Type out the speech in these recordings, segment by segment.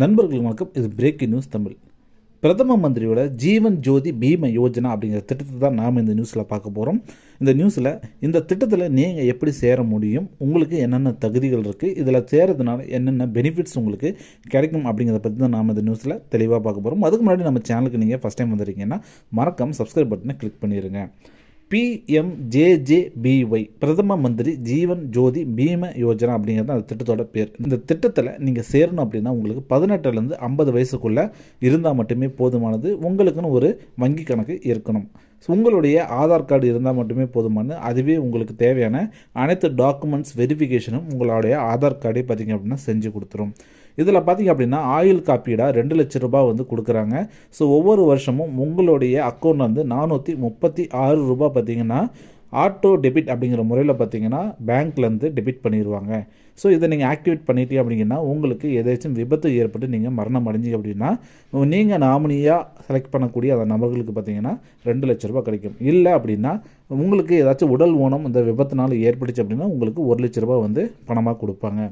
நண்பர்கள் வணக்கம் இது பிரேக்கிங் நியூஸ் தமிழ் பிரதம மந்திரியோட ஜீவன் ஜோதி பீம யோஜனா அப்படிங்கிற திட்டத்தை தான் நாம் இந்த நியூஸில் பார்க்க போகிறோம் இந்த நியூஸில் இந்த திட்டத்தில் நீங்கள் எப்படி சேர முடியும் உங்களுக்கு என்னென்ன தகுதிகள் இருக்குது இதில் சேரதுனால என்னென்ன பெனிஃபிட்ஸ் உங்களுக்கு கிடைக்கும் அப்படிங்கிறத பற்றி தான் நாம் இந்த நியூஸில் தெளிவாக பார்க்க போகிறோம் அதுக்கு முன்னாடி நம்ம சேனலுக்கு நீங்கள் ஃபஸ்ட் டைம் வந்திருக்கீங்கன்னா மறக்காமல் சப்ஸ்கிரைப் பட்டனை கிளிக் பண்ணிடுங்க பிஎம்ஜேஜேபிஒய் பிரதம மந்திரி ஜீவன் ஜோதி பீம யோஜனா அப்படிங்கிறது தான் அந்த திட்டத்தோட பேர் இந்த திட்டத்தில் நீங்கள் சேரணும் அப்படின்னா உங்களுக்கு பதினெட்டுலேருந்து ஐம்பது வயசுக்குள்ளே இருந்தால் மட்டுமே போதுமானது உங்களுக்குன்னு ஒரு வங்கி கணக்கு இருக்கணும் உங்களுடைய ஆதார் கார்டு இருந்தால் மட்டுமே போதுமான அதுவே உங்களுக்கு தேவையான அனைத்து டாக்குமெண்ட்ஸ் வெரிஃபிகேஷனும் உங்களுடைய ஆதார் கார்டே பார்த்திங்க அப்படின்னா செஞ்சு கொடுத்துரும் இதில் பார்த்திங்க அப்படின்னா ஆயில் காப்பீடாக ரெண்டு லட்ச ரூபாய் வந்து கொடுக்குறாங்க ஸோ ஒவ்வொரு வருஷமும் உங்களுடைய அக்கௌண்ட் வந்து நானூற்றி முப்பத்தி ஆறு ரூபாய் பார்த்திங்கன்னா ஆட்டோ டெபிட் அப்படிங்கிற முறையில் பார்த்தீங்கன்னா பேங்க்லேருந்து டெபிட் பண்ணிடுவாங்க ஸோ இதை நீங்கள் ஆக்டிவேட் பண்ணிட்டீங்க அப்படிங்கன்னா உங்களுக்கு ஏதாச்சும் விபத்து ஏற்பட்டு நீங்கள் மரணம் அடைஞ்சிங்க அப்படின்னா நீங்கள் நாமினியாக செலக்ட் பண்ணக்கூடிய அந்த நபர்களுக்கு பார்த்தீங்கன்னா ரெண்டு லட்ச ரூபா கிடைக்கும் இல்லை அப்படின்னா உங்களுக்கு ஏதாச்சும் உடல் ஊனம் இந்த விபத்தினால் ஏற்பட்டுச்சு அப்படின்னா உங்களுக்கு ஒரு லட்ச ரூபா வந்து பணமாக கொடுப்பாங்க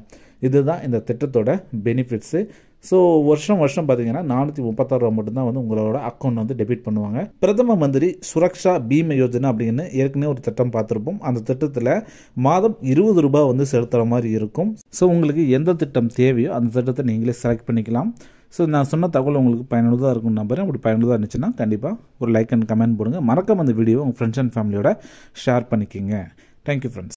இதுதான் இந்த திட்டத்தோட பெனிஃபிட்ஸு ஸோ வருஷம் வருஷம் பார்த்தீங்கன்னா நானூற்றி முப்பத்தாறு ரூபா மட்டும்தான் வந்து உங்களோட அக்கௌண்ட் வந்து டெபிட் பண்ணுவாங்க பிரதம மந்திரி சுரக்ஷா பீம யோஜனா அப்படின்னு ஏற்கனவே ஒரு திட்டம் பார்த்துருப்போம் அந்த திட்டத்தில் மாதம் இருபது ரூபாய் வந்து செலுத்துகிற மாதிரி இருக்கும் ஸோ உங்களுக்கு எந்த திட்டம் தேவையோ அந்த திட்டத்தை நீங்களே செலக்ட் பண்ணிக்கலாம் ஸோ நான் சொன்ன தகவல் உங்களுக்கு பயனுள்ளதாக இருக்கும் நம்புறேன் அப்படி பயனுள்ளதாக இருந்துச்சுன்னா கண்டிப்பாக ஒரு லைக் அண்ட் கமெண்ட் போடுங்க மறக்காம அந்த வீடியோ உங்கள் ஃப்ரெண்ட்ஸ் அண்ட் ஃபேமிலியோட ஷேர் பண்ணிக்கோங்க தேங்க்யூ ஃப்ரெண்ட்ஸ்